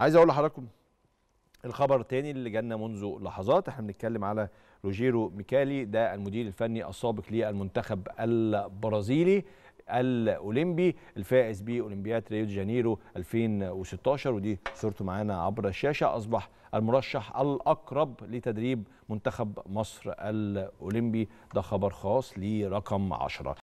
عايز اقول لحضراتكم الخبر الثاني اللي جانا منذ لحظات احنا بنتكلم على روجيرو ميكالي ده المدير الفني السابق للمنتخب البرازيلي الاولمبي الفائز باولمبياد ريو دي جانيرو 2016 ودي صورته معانا عبر الشاشه اصبح المرشح الاقرب لتدريب منتخب مصر الاولمبي ده خبر خاص لرقم 10